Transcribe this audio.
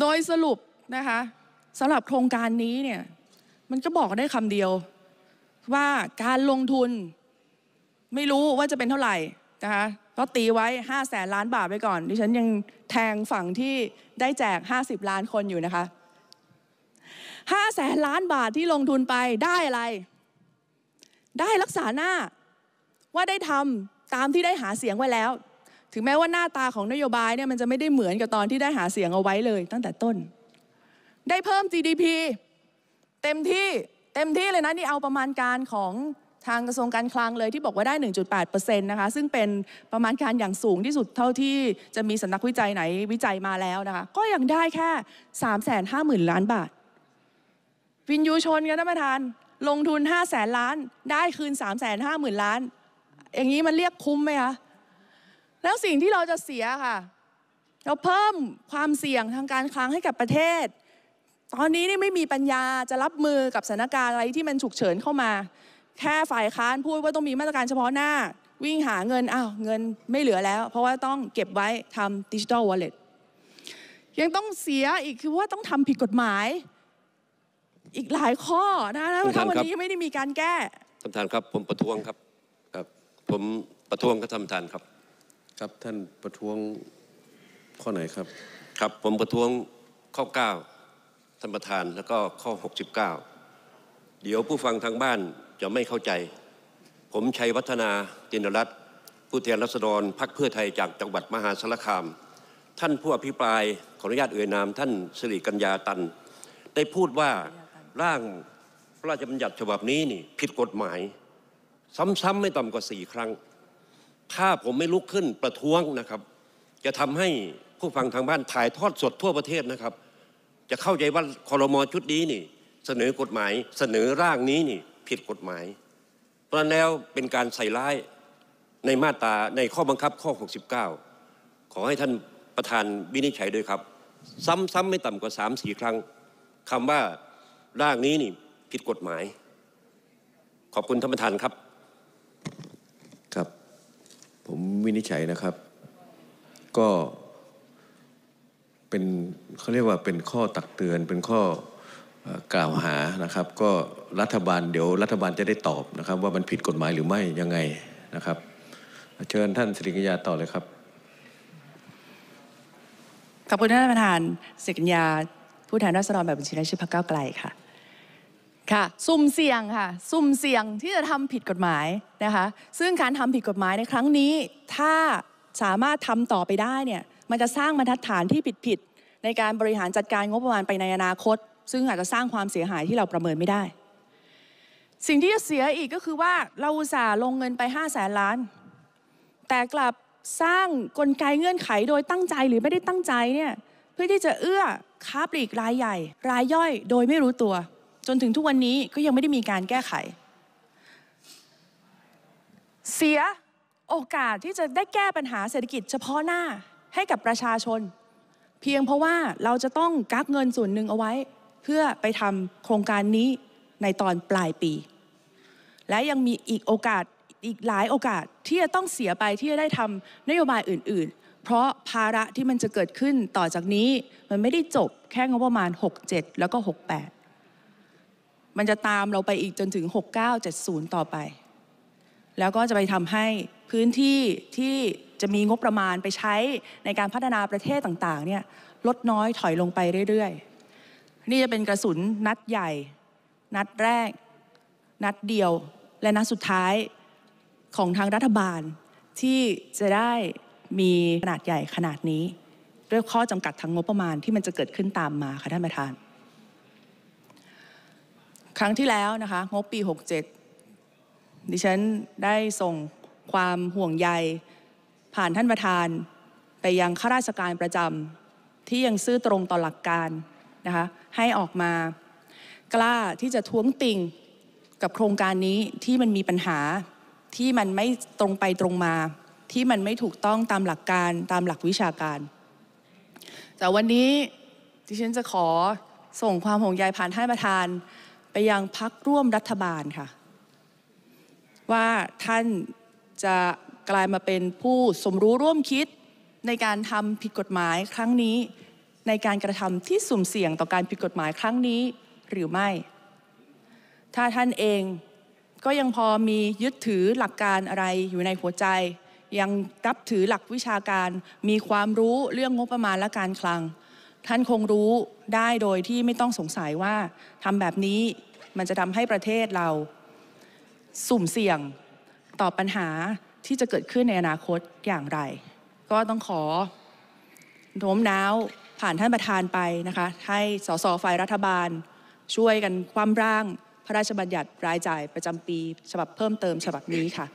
โดยสรุปนะคะสำหรับโครงการนี้เนี่ยมันก็บอกได้คำเดียว ว่าการลงทุนไม่รู้ว่าจะเป็นเท่าไหร่นะคะก็ตีไว้ 5แสนล้านบาทไปก่อน ดิฉันยังแทงฝั่งที่ได้แจก 50 ล้านคนอยู่นะคะ5แสนล้านบาทที่ลงทุนไปได้อะไร ได้รักษาหน้าว่าได้ทำตามที่ได้หาเสียงไว้แล้วถึงแม้ว่าหน้าตาของนโยบายเนี่ย มันจะไม่ได้เหมือนกับตอนที่ได้หาเสียงเอาไว้เลยตั้งแต่ต้น ได้เพิ่ม GDP เต็มที่ เต็มที่เลยนะ นี่เอาประมาณการของทางกระทรวงการคลังเลยที่บอกว่าได้ 1.8%นะคะ ซึ่งเป็นประมาณการอย่างสูงที่สุดเท่าที่จะมีสำนักวิจัยไหนวิจัยมาแล้วนะคะ ก็ยังได้แค่ 350,000 ล้านบาทวินยูชนกันท่านประธานลงทุน 5 0 0แสนล้านได้คืน 3 5 0 0 0 0 ล้าน อย่างนี้มันเรียกคุ้มไหมคะแล้วสิ่งที่เราจะเสียค่ะ เราเพิ่มความเสี่ยงทางการคลังให้กับประเทศ ตอนนี้นี่ไม่มีปัญญาจะรับมือกับสถานการณ์อะไรที่มันฉุกเฉินเข้ามา แค่ฝ่ายค้านพูดว่าต้องมีมาตรการเฉพาะหน้า วิ่งหาเงินอ้าวเงินไม่เหลือแล้ว เพราะว่าต้องเก็บไว้ทำดิจิทัลวอลเล็ตยังต้องเสียอีกคือว่าต้องทำผิดกฎหมาย อีกหลายข้อนะถ้าวันนี้ไม่ได้มีการแก้ท่านประธานครับผมประท้วงครับครับผมประท้วงกับท่านประธานครับครับ ท่านประท้วงข้อไหนครับ ครับผมประท้วงข้อ9ท่านประธานแล้วก็ข้อ 69 เดี๋ยวผู้ฟังทางบ้านจะไม่เข้าใจ ผมชัยวัฒนาจินรัตผู้แทนรัษฎรพรรคเพื่อไทยจากจังหวัดมหาสารคาม ท่านผู้อภิปรายขออนุญาตเอ่ยนามท่านสิริกัญญาตัน ได้พูดว่า ร่างพระราชบัญญัติฉบับนี้นี่ผิดกฎหมาย ซ้ำๆไม่ต่ำกว่าสี่ครั้งถ้าผมไม่ลุกขึ้นประท้วงนะครับ จะทำให้ผู้ฟังทางบ้านถ่ายทอดสดทั่วประเทศนะครับ จะเข้าใจว่าคอรมอชุดนี้นี่ เสนอกฎหมาย เสนอร่างนี้นี่ผิดกฎหมาย เพราะแล้วเป็นการใส่ร้ายในมาตราในข้อบังคับข้อ 69 ขอให้ท่านประธานวินิจฉัยด้วยครับ ซ้ำๆไม่ต่ำกว่า3่ครั้งคำว่าร่างนี้นี่ผิดกฎหมาย ขอบคุณท่านประธานครับวินิจฉัยนะครับ ก็เป็นเขาเรียกว่าเป็นข้อตักเตือนเป็นข้อกล่าวหานะครับ ก็รัฐบาลเดี๋ยวรัฐบาลจะได้ตอบนะครับ ว่ามันผิดกฎหมายหรือไม่ยังไงนะครับ เชิญท่านสิริกัญญาต่อเลยครับ ขอบคุณท่านประธานสิริกัญญา ผู้แทนราษฎรแบบบัญชีรายชื่อพรรคก้าวไกลค่ะค่ะซุ่มเสี่ยงค่ะซุ่มเสี่ยงที่จะทำผิดกฎหมายนะคะซึ่งการทำผิดกฎหมายในครั้งนี้ถ้าสามารถทำต่อไปได้เนี่ยมันจะสร้างบรรทัดฐานที่ผิดผิดในการบริหารจัดการงบประมาณไปในอนาคต ซึ่งอาจจะสร้างความเสียหายที่เราประเมินไม่ได้ สิ่งที่จะเสียอีกก็คือว่าเราอุตส่าห์ลงเงินไป5้าแสนล้าน แต่กลับสร้างกลไกเงื่อนไขโดยตั้งใจหรือไม่ได้ตั้งใจเนี่ยเพื่อที่จะเอื้อค้าปลีกรายใหญ่รายย่อย โดยไม่รู้ตัวจนถึงทุกวันนี้ก็ยังไม่ได้มีการแก้ไข เสียโอกาสที่จะได้แก้ปัญหาเศรษฐกิจเฉพาะหน้าให้กับประชาชน เพียงเพราะว่าเราจะต้องกักเงินส่วนหนึ่งเอาไว้ เพื่อไปทำโครงการนี้ในตอนปลายปี และยังมีอีกโอกาสอีกหลายโอกาสที่จะต้องเสียไปที่จะได้ทำนโยบายอื่นๆ เพราะภาระที่มันจะเกิดขึ้นต่อจากนี้มันไม่ได้จบแค่งบประมาณ 67 แล้วก็68มันจะตามเราไปอีกจนถึง 6970 ต่อไป แล้วก็จะไปทำให้พื้นที่ที่จะมีงบประมาณไปใช้ในการพัฒนาประเทศต่างๆ เนี่ยลดน้อยถอยลงไปเรื่อย ๆ นี่จะเป็นกระสุนนัดใหญ่ นัดแรกนัดเดียวและนัดสุดท้ายของทางรัฐบาลที่จะได้มีขนาดใหญ่ขนาดนี้ด้วยข้อจำกัดทางงบประมาณที่มันจะเกิดขึ้นตามมาค่ะท่านประธานครั้งที่แล้วนะคะ งบปี 67 ดิฉันได้ส่งความห่วงใยผ่านท่านประธาน ไปยังข้าราชการประจำที่ยังซื่อตรงต่อหลักการ นะคะ ให้ออกมา กล้าที่จะท้วงติงกับโครงการนี้ที่มันมีปัญหาที่มันไม่ตรงไปตรงมา ที่มันไม่ถูกต้องตามหลักการตามหลักวิชาการ แต่วันนี้ดิฉันจะขอส่งความห่วงใยผ่านท่านประธานไปยังพักร่วมรัฐบาลค่ะ ว่าท่านจะกลายมาเป็นผู้สมรู้ร่วมคิด ในการทำผิดกฎหมายครั้งนี้ ในการกระทำที่สุ่มเสี่ยงต่อการผิดกฎหมายครั้งนี้หรือไม่ ถ้าท่านเองก็ยังพอมียึดถือหลักการอะไรอยู่ในหัวใจ ยังรับถือหลักวิชาการมีความรู้เรื่องงบประมาณและการคลังท่านคงรู้ได้โดยที่ไม่ต้องสงสัยว่าทำแบบนี้มันจะทำให้ประเทศเรา สุ่มเสี่ยงต่อปัญหาที่จะเกิดขึ้นในอนาคตอย่างไร ก็ต้องขอโน้มน้าวผ่านท่านประธานไปนะคะ ให้สสฝ่ายรัฐบาล ช่วยกันความร่างพระราชบัญญัติรายจ่ายประจำปีฉบับเพิ่มเติมฉบับนี้ค่ะ